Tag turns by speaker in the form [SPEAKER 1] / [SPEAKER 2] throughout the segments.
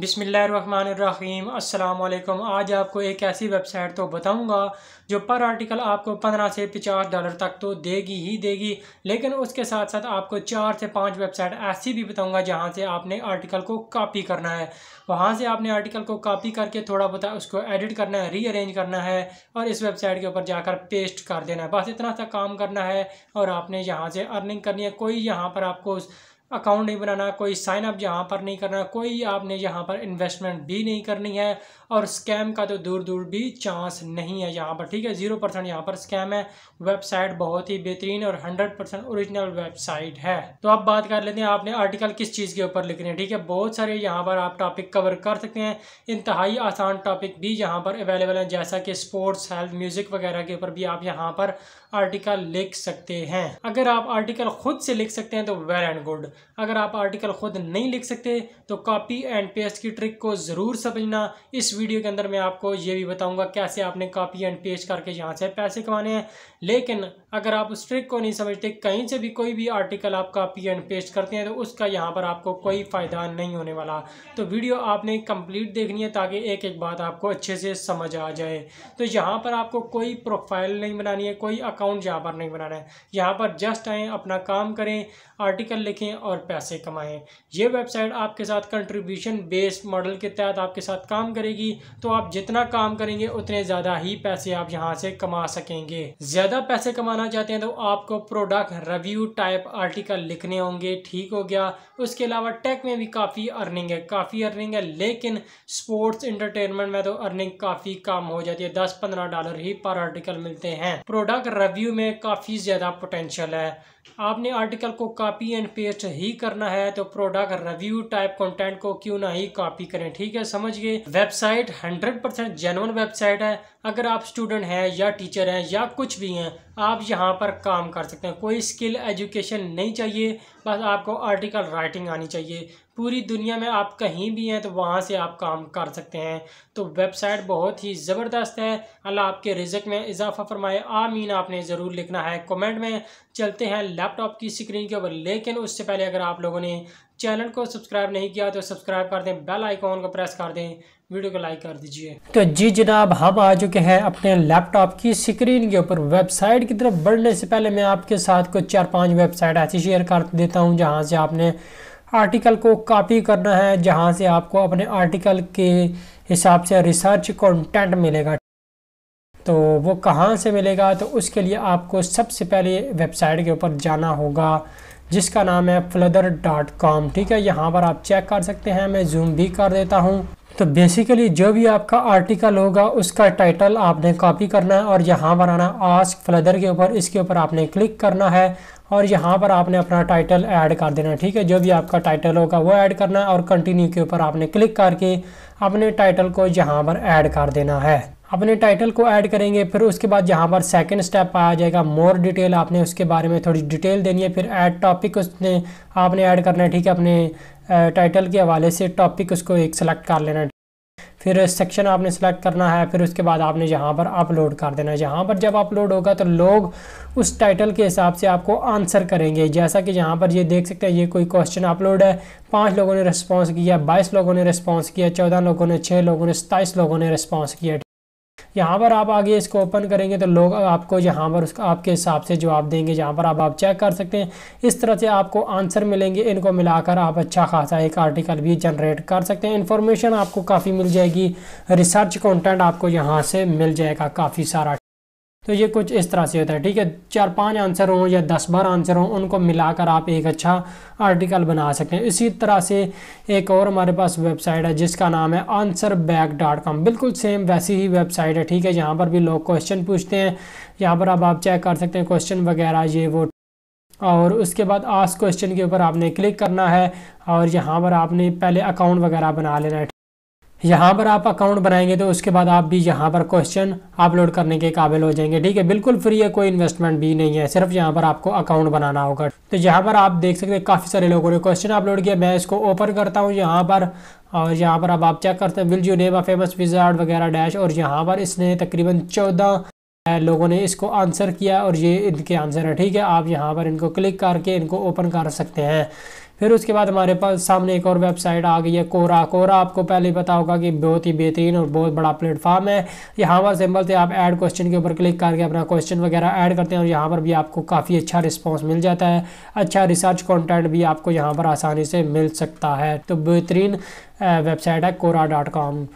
[SPEAKER 1] बिसमीम अल्लाम आज आपको एक ऐसी वेबसाइट तो बताऊंगा जो पर आर्टिकल आपको पंद्रह से पचास डॉलर तक तो देगी ही देगी लेकिन उसके साथ साथ आपको चार से पाँच वेबसाइट ऐसी भी बताऊंगा जहां से आपने आर्टिकल को कॉपी करना है वहां से आपने आर्टिकल को कॉपी करके थोड़ा बहुत उसको एडिट करना है रीअरेंज करना है और इस वेबसाइट के ऊपर जाकर पेस्ट कर देना है बस इतना सा काम करना है और आपने यहाँ से अर्निंग करनी है कोई यहाँ पर आपको अकाउंट नहीं बनाना कोई साइन अप यहाँ पर नहीं करना कोई आपने यहाँ पर इन्वेस्टमेंट भी नहीं करनी है और स्कैम का तो दूर दूर भी चांस नहीं है यहाँ पर ठीक है जीरो परसेंट यहाँ पर स्कैम है वेबसाइट बहुत ही बेहतरीन और हंड्रेड परसेंट ओरिजिनल वेबसाइट है तो आप बात कर लेते हैं आपने आर्टिकल किस चीज़ के ऊपर लिखनी है ठीक है बहुत सारे यहाँ पर आप टॉपिक कवर कर सकते हैं इंतहाई आसान टॉपिक भी यहाँ पर अवेलेबल हैं जैसा कि स्पोर्ट्स हेल्थ म्यूज़िक वगैरह के ऊपर भी आप यहाँ पर आर्टिकल लिख सकते हैं अगर आप आर्टिकल खुद से लिख सकते हैं तो वेल एंड गुड अगर आप आर्टिकल खुद नहीं लिख सकते तो कॉपी एंड पेस्ट की ट्रिक को ज़रूर समझना इस वीडियो के अंदर मैं आपको ये भी बताऊंगा कैसे आपने कॉपी एंड पेस्ट करके यहाँ से पैसे कमाने हैं लेकिन अगर आप उस ट्रिक को नहीं समझते कहीं से भी कोई भी आर्टिकल आप कापी एंड पेस्ट करते हैं तो उसका यहाँ पर आपको कोई फ़ायदा नहीं होने वाला तो वीडियो आपने कंप्लीट देखनी है ताकि एक एक बात आपको अच्छे से समझ आ जाए तो यहाँ पर आपको कोई प्रोफाइल नहीं बनानी है कोई अकाउंट यहाँ पर नहीं बनाना है यहाँ पर जस्ट आएँ अपना काम करें आर्टिकल लिखें और पैसे कमाएं ये वेबसाइट आपके साथ कंट्रीब्यूशन बेस्ड मॉडल के तहत आपके साथ काम करेगी तो आप जितना काम करेंगे उतने ज़्यादा ही पैसे आप यहाँ से कमा सकेंगे ज़्यादा पैसे कमाना चाहते हैं तो आपको प्रोडक्ट रिव्यू टाइप आर्टिकल लिखने होंगे ठीक हो गया उसके अलावा टेक में भी काफ़ी अर्निंग है काफ़ी अर्निंग है लेकिन स्पोर्ट्स इंटरटेनमेंट में तो अर्निंग काफ़ी कम हो जाती है दस पंद्रह डॉलर ही पर आर्टिकल मिलते हैं प्रोडक्ट रिव्यू में काफ़ी ज़्यादा पोटेंशियल है आपने आर्टिकल को कॉपी एंड पेस्ट नहीं करना है तो प्रोडक्ट रिव्यू टाइप कंटेंट को क्यों ना ही कॉपी करें ठीक है समझिए वेबसाइट 100% परसेंट जेनवन वेबसाइट है अगर आप स्टूडेंट हैं या टीचर हैं या कुछ भी हैं आप यहाँ पर काम कर सकते हैं कोई स्किल एजुकेशन नहीं चाहिए बस आपको आर्टिकल राइटिंग आनी चाहिए पूरी दुनिया में आप कहीं भी हैं तो वहाँ से आप काम कर सकते हैं तो वेबसाइट बहुत ही ज़बरदस्त है अल्लाह आपके रिजक में इजाफा फरमाए आमीन आपने ज़रूर लिखना है कमेंट में चलते हैं लैपटॉप की स्क्रीन के ऊपर लेकिन उससे पहले अगर आप लोगों ने चैनल को सब्सक्राइब नहीं किया तो सब्सक्राइब कर दें बेल आइकॉन को प्रेस कर दें वीडियो को लाइक कर दीजिए तो जी जनाब हम आ चुके हैं अपने लैपटॉप की स्क्रीन के ऊपर वेबसाइट की तरफ बढ़ने से पहले मैं आपके साथ कुछ चार पांच वेबसाइट ऐसी शेयर कर देता हूं जहां से आपने आर्टिकल को कॉपी करना है जहां से आपको अपने आर्टिकल के हिसाब से रिसर्च कॉन्टेंट मिलेगा तो वो कहाँ से मिलेगा तो उसके लिए आपको सबसे पहले वेबसाइट के ऊपर जाना होगा जिसका नाम है फ्लदर डॉट कॉम ठीक है यहाँ पर आप चेक कर सकते हैं मैं जूम भी कर देता हूँ तो बेसिकली जो भी आपका आर्टिकल होगा उसका टाइटल आपने कॉपी करना है और यहाँ बनाना आस्क फ्लदर के ऊपर इसके ऊपर आपने क्लिक करना है और यहाँ पर आपने अपना टाइटल ऐड कर देना है ठीक है जो भी आपका टाइटल होगा वो ऐड करना है और कंटिन्यू के ऊपर आपने क्लिक करके अपने टाइटल को यहाँ पर ऐड कर देना है अपने टाइटल को ऐड करेंगे फिर उसके बाद यहाँ पर सेकंड स्टेप आया जाएगा मोर डिटेल आपने उसके बारे में थोड़ी डिटेल देनी है फिर ऐड टॉपिक उसने आपने ऐड करना है ठीक है अपने टाइटल के हवाले से टॉपिक उसको एक सेलेक्ट कर लेना है फिर सेक्शन आपने सेलेक्ट करना है फिर उसके बाद आपने यहाँ पर अपलोड कर देना है यहाँ पर जब अपलोड होगा तो लोग उस टाइटल के हिसाब से आपको आंसर करेंगे जैसा कि यहाँ पर ये देख सकते हैं ये कोई क्वेश्चन अपलोड है पाँच लोगों ने रिस्पॉन्स किया बाईस लोगों ने रिस्पॉन्स किया चौदह लोगों ने छः लोगों ने सताईस लोगों ने रिस्पॉन्स किया यहाँ पर आप आगे इसको ओपन करेंगे तो लोग आपको यहाँ पर उसका आपके हिसाब से जवाब देंगे जहाँ पर आप आप चेक कर सकते हैं इस तरह से आपको आंसर मिलेंगे इनको मिलाकर आप अच्छा खासा एक आर्टिकल भी जनरेट कर सकते हैं इन्फॉर्मेशन आपको काफ़ी मिल जाएगी रिसर्च कॉन्टेंट आपको यहाँ से मिल जाएगा काफ़ी सारा तो ये कुछ इस तरह से होता है ठीक है चार पांच आंसर हों या दस बार आंसर हों उनको मिलाकर आप एक अच्छा आर्टिकल बना सकते हैं इसी तरह से एक और हमारे पास वेबसाइट है जिसका नाम है आंसर बैक डॉट कॉम बिल्कुल सेम वैसी ही वेबसाइट है ठीक है यहाँ पर भी लोग क्वेश्चन पूछते हैं यहाँ पर आप आप चेक कर सकते हैं क्वेश्चन वगैरह ये वो और उसके बाद आस क्वेश्चन के ऊपर आपने क्लिक करना है और यहाँ पर आपने पहले अकाउंट वगैरह बना लेना है यहाँ पर आप अकाउंट बनाएंगे तो उसके बाद आप भी यहाँ पर क्वेश्चन अपलोड करने के काबिल हो जाएंगे ठीक है बिल्कुल फ्री है कोई इन्वेस्टमेंट भी नहीं है सिर्फ यहाँ पर आपको अकाउंट बनाना होगा तो यहाँ पर आप देख सकते हैं काफ़ी सारे लोगों ने क्वेश्चन अपलोड किया मैं इसको ओपन करता हूँ यहाँ पर और यहाँ पर अब आप चेक करते हैं will you name a famous wizard वगैरह डैश और यहाँ पर इसने तकरीबन चौदह लोगों ने इसको आंसर किया और ये इनके आंसर है ठीक है आप यहाँ पर इनको क्लिक करके इनको ओपन कर सकते हैं फिर उसके बाद हमारे पास सामने एक और वेबसाइट आ गई है कोरा कोरा आपको पहले पता होगा कि बहुत ही बेहतरीन और बहुत बड़ा प्लेटफॉर्म है यहाँ पर सिंपल से आप ऐड क्वेश्चन के ऊपर क्लिक करके अपना क्वेश्चन वगैरह ऐड करते हैं और यहाँ पर भी आपको काफ़ी अच्छा रिस्पॉन्स मिल जाता है अच्छा रिसर्च कॉन्टेंट भी आपको यहाँ पर आसानी से मिल सकता है तो बेहतरीन वेबसाइट है कोरा डॉट कॉम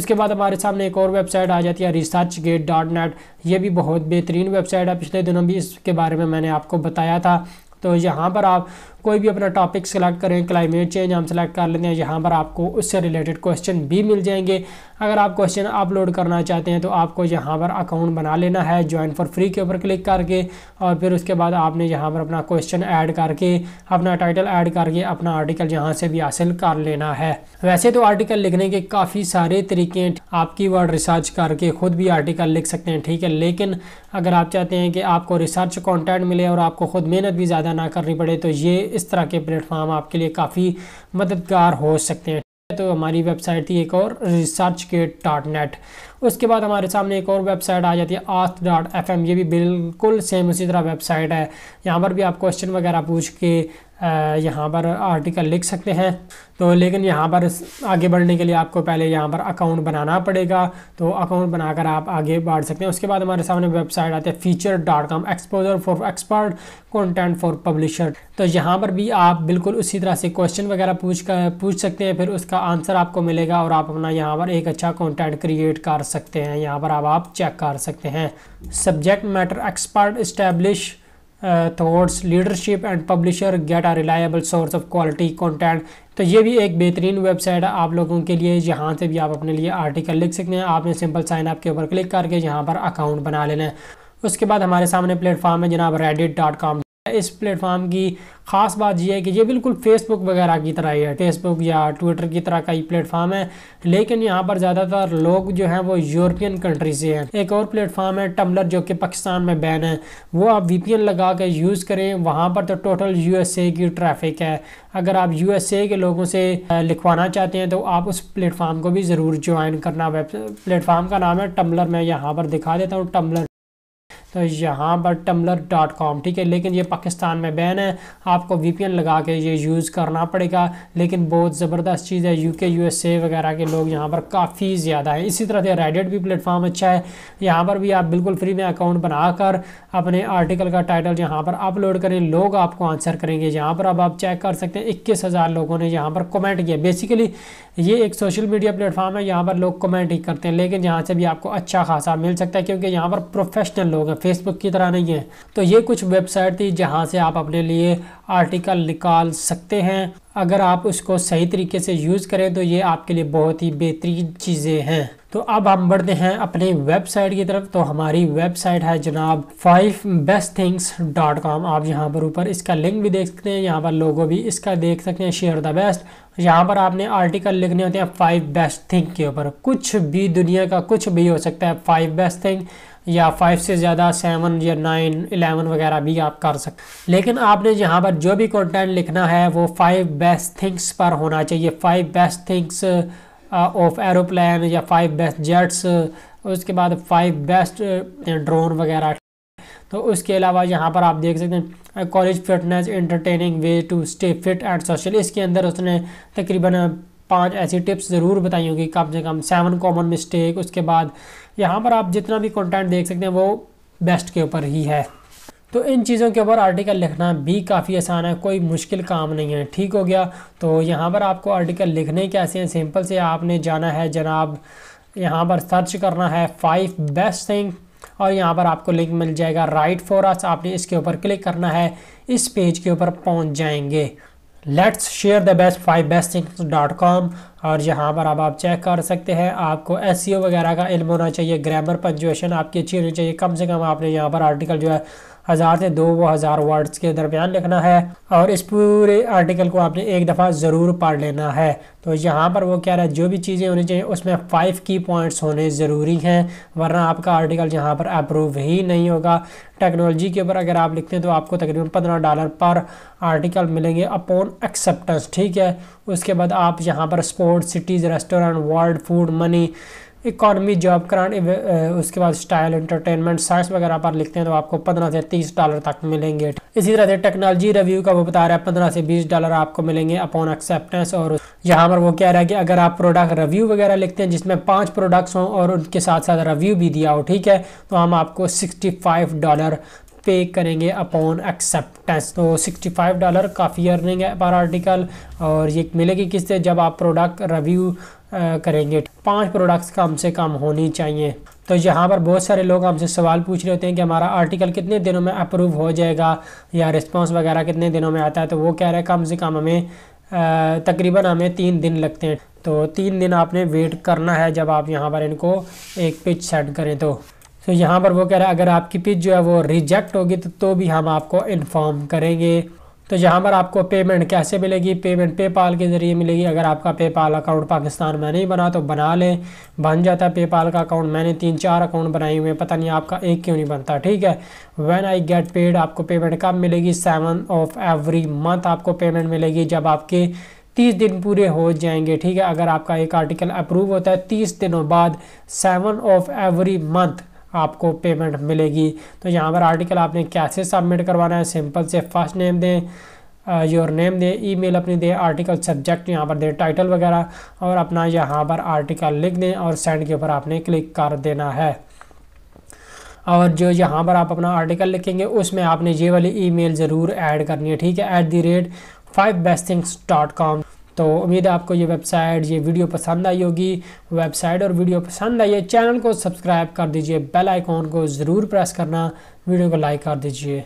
[SPEAKER 1] उसके बाद हमारे सामने एक और वेबसाइट आ जाती है रिसर्च गेट डॉट नेट ये भी बहुत बेहतरीन वेबसाइट है पिछले दिनों भी इसके बारे में मैंने आपको बताया था तो यहाँ पर आप कोई भी अपना टॉपिक सेलेक्ट करें क्लाइमेट चेंज हम सेलेक्ट कर लेते हैं यहाँ पर आपको उससे रिलेटेड क्वेश्चन भी मिल जाएंगे अगर आप क्वेश्चन अपलोड करना चाहते हैं तो आपको यहाँ पर अकाउंट बना लेना है ज्वाइन फॉर फ्री के ऊपर क्लिक करके और फिर उसके बाद आपने यहाँ पर अपना क्वेश्चन ऐड करके अपना टाइटल ऐड करके अपना आर्टिकल यहाँ से भी हासिल कर लेना है वैसे तो आर्टिकल लिखने के काफ़ी सारे तरीके हैं वर्ड रिसर्च करके ख़ुद भी आर्टिकल लिख सकते हैं ठीक है लेकिन अगर आप चाहते हैं कि आपको रिसर्च कॉन्टेंट मिले और आपको ख़ुद मेहनत भी ज़्यादा ना करनी पड़े तो ये इस तरह के प्लेटफॉर्म आपके लिए काफ़ी मददगार हो सकते हैं तो हमारी वेबसाइट थी एक और रिसर्च के डॉट नेट उसके बाद हमारे सामने एक और वेबसाइट आ जाती है आस्क डॉट एफ एम ये भी बिल्कुल सेम उसी तरह वेबसाइट है यहाँ पर भी आप क्वेश्चन वगैरह पूछ के यहाँ पर आर्टिकल लिख सकते हैं तो लेकिन यहाँ पर आगे बढ़ने के लिए आपको पहले यहाँ पर अकाउंट बनाना पड़ेगा तो अकाउंट बनाकर आप आगे बढ़ सकते हैं उसके बाद हमारे सामने वेबसाइट आते हैं feature dot com exposure for expert content for publisher तो यहाँ पर भी आप बिल्कुल उसी तरह से क्वेश्चन वगैरह पूछ कर पूछ सकते हैं फिर उसका आंसर आपको मिलेगा और आप अपना यहाँ पर एक अच्छा कॉन्टेंट क्रिएट कर सकते हैं यहाँ पर आप, आप चेक कर सकते हैं subject matter expert establish Uh, towards leadership and publisher get a reliable source of quality content तो ये भी एक बेहतरीन वेबसाइट है आप लोगों के लिए जहाँ से भी आप अपने लिए आर्टिकल लिख सकते हैं आपने सिंपल साइन अप के ऊपर क्लिक करके यहाँ पर अकाउंट बना लेना है उसके बाद हमारे सामने प्लेटफॉर्म है जनाब रेडिट डॉट कॉम इस प्लेटफॉर्म की ख़ास बात यह है कि ये बिल्कुल फेसबुक वगैरह की तरह ही है फेसबुक या ट्विटर की तरह का ही प्लेटफॉर्म है लेकिन यहाँ पर ज़्यादातर लोग जो हैं वो यूरोपियन कंट्री से हैं एक और प्लेटफॉर्म है टम्बलर जो कि पाकिस्तान में बैन है वो आप वीपीएन लगा के यूज़ करें वहाँ पर तो टोटल यू की ट्रैफिक है अगर आप यू के लोगों से लिखवाना चाहते हैं तो आप उस प्लेटफॉर्म को भी ज़रूर ज्वाइन करना वेब प्लेटफॉर्म का नाम है टम्बलर मैं यहाँ पर दिखा देता हूँ टम्बलर तो यहाँ पर टम्बलर डॉट कॉम ठीक है लेकिन ये पाकिस्तान में बैन है आपको वी पी एन लगा के ये यूज़ करना पड़ेगा लेकिन बहुत ज़बरदस्त चीज़ है यू के यू एस ए वगैरह के लोग यहाँ पर काफ़ी ज़्यादा है इसी तरह से रेडिट भी प्लेटफॉर्म अच्छा है यहाँ पर भी आप बिल्कुल फ्री में अकाउंट बनाकर अपने आर्टिकल का टाइटल यहाँ पर अपलोड करें लोग आपको आंसर करेंगे यहाँ पर अब आप चेक कर सकते हैं इक्कीस हज़ार लोगों ने यहाँ पर कमेंट किया बेसिकली ये एक सोशल मीडिया प्लेटफॉर्म है यहाँ पर लोग कमेंट ही करते हैं लेकिन यहाँ से भी आपको अच्छा खासा मिल सकता है क्योंकि यहाँ पर प्रोफेशनल लोग हैं फेसबुक की तरह नहीं है तो ये कुछ वेबसाइट थी जहाँ से आप अपने लिए आर्टिकल निकाल सकते हैं अगर आप उसको सही तरीके से यूज़ करें तो ये आपके लिए बहुत ही बेहतरीन चीज़ें हैं तो अब हम बढ़ते हैं अपने वेबसाइट की तरफ तो हमारी वेबसाइट है जनाब five best things dot com आप यहाँ पर ऊपर इसका लिंक भी देख सकते हैं यहाँ पर लोगों भी इसका देख सकते हैं शेयर द बेस्ट यहाँ पर आपने आर्टिकल लिखने होते हैं फाइव बेस्ट थिंग के ऊपर कुछ भी दुनिया का कुछ भी हो सकता है फाइव बेस्ट थिंग या फाइव से ज़्यादा सेवन या नाइन एलेवन वगैरह भी आप कर सकते लेकिन आपने यहाँ पर जो भी कंटेंट लिखना है वो फाइव बेस्ट थिंग्स पर होना चाहिए five best things of aeroplane या फाइव बेस्ट जेट्स उसके बाद फाइव बेस्ट ड्रोन वगैरह तो उसके अलावा यहाँ पर आप देख सकते हैं college fitness entertaining way to stay fit and social इसके अंदर उसने तकरीबन पांच ऐसी टिप्स ज़रूर बताई होंगी कम से कम सेवन कॉमन मिस्टेक उसके बाद यहाँ पर आप जितना भी कंटेंट देख सकते हैं वो बेस्ट के ऊपर ही है तो इन चीज़ों के ऊपर आर्टिकल लिखना भी काफ़ी आसान है कोई मुश्किल काम नहीं है ठीक हो गया तो यहाँ पर आपको आर्टिकल लिखने के ऐसे हैं सिंपल से आपने जाना है जनाब यहाँ पर सर्च करना है फाइव बेस्ट थिंग और यहाँ पर आपको लिंक मिल जाएगा राइट फॉर अस आपने इसके ऊपर क्लिक करना है इस पेज के ऊपर पहुँच जाएंगे let's share the best five best things dot com और यहाँ पर अब आप चेक कर सकते हैं आपको एस e वगैरह का इल्म होना चाहिए ग्रामर पंचुएशन आपकी अच्छी होनी चाहिए कम से कम आपने यहाँ पर आर्टिकल जो है हज़ार से दो वो हज़ार वर्ड्स के दरमियान लिखना है और इस पूरे आर्टिकल को आपने एक दफ़ा ज़रूर पढ़ लेना है तो यहाँ पर वो कह रहा है जो भी चीज़ें होनी चाहिए उसमें फ़ाइव की पॉइंट्स होने ज़रूरी हैं वरना आपका आर्टिकल यहाँ पर अप्रूव ही नहीं होगा टेक्नोलॉजी के ऊपर अगर आप लिखते हैं तो आपको तकरीबन पंद्रह डॉलर पर आर्टिकल मिलेंगे अपॉन एक्सेप्टेंस ठीक है उसके बाद आप यहाँ पर sports cities restaurant world food money economy job करान उसके बाद स्टाइल एंटरटेनमेंट सर्च वगैरह पर लिखते हैं तो आपको पंद्रह से तीस डॉलर तक मिलेंगे इसी तरह से टेक्नोलॉजी रिव्यू का वो बता रहा है पंद्रह से बीस डॉलर आपको मिलेंगे अपॉन एक्सेप्टेंस और यहाँ पर वो कह रहा है कि अगर आप प्रोडक्ट रिव्यू वगैरह लिखते हैं जिसमें पाँच प्रोडक्ट्स हों और उनके साथ साथ रिव्यू भी दिया हो ठीक है तो हम आपको सिक्सटी फाइव डॉलर पे करेंगे अपॉन एक्सेप्टेंस तो 65 डॉलर काफ़ी अर्निंग है पर आर्टिकल और ये मिलेगी किससे जब आप प्रोडक्ट रिव्यू करेंगे पांच प्रोडक्ट्स कम से कम होनी चाहिए तो यहाँ पर बहुत सारे लोग हमसे सवाल पूछ रहे होते हैं कि हमारा आर्टिकल कितने दिनों में अप्रूव हो जाएगा या रिस्पॉन्स वगैरह कितने दिनों में आता है तो वो कह रहे हैं कम से कम हमें तकरीबन हमें तीन दिन लगते हैं तो तीन दिन आपने वेट करना है जब आप यहाँ पर इनको एक पिच सेट करें तो सो यहाँ पर वो कह रहा है अगर आपकी पिच जो है वो रिजेक्ट होगी तो, तो भी हम आपको इन्फॉर्म करेंगे तो यहाँ पर आपको पेमेंट कैसे मिलेगी पेमेंट पेपाल के ज़रिए मिलेगी अगर आपका पेपाल अकाउंट पाकिस्तान में नहीं बना तो बना लें बन जाता है पेपाल का अकाउंट मैंने तीन चार अकाउंट बनाए हुए पता नहीं आपका एक क्यों नहीं बनता ठीक है व्हेन आई गेट पेड आपको पेमेंट कब मिलेगी सेवन ऑफ एवरी मंथ आपको पेमेंट मिलेगी जब आपके तीस दिन पूरे हो जाएंगे ठीक है अगर आपका एक आर्टिकल अप्रूव होता है तीस दिनों बाद सेवन ऑफ एवरी मंथ आपको पेमेंट मिलेगी तो यहाँ पर आर्टिकल आपने कैसे सबमिट करवाना है सिंपल से फर्स्ट नेम दें योर नेम ई ईमेल अपनी दें आर्टिकल सब्जेक्ट यहाँ पर दें टाइटल वगैरह और अपना यहाँ पर आर्टिकल लिख दें और सेंड के ऊपर आपने क्लिक कर देना है और जो यहाँ पर आप अपना आर्टिकल लिखेंगे उसमें आपने ये वाली ईमेल ज़रूर ऐड करनी है ठीक है at the rate five best things dot com तो उम्मीद है आपको ये वेबसाइट ये वीडियो पसंद आई होगी वेबसाइट और वीडियो पसंद आई है चैनल को सब्सक्राइब कर दीजिए बेल आइकॉन को ज़रूर प्रेस करना वीडियो को लाइक कर दीजिए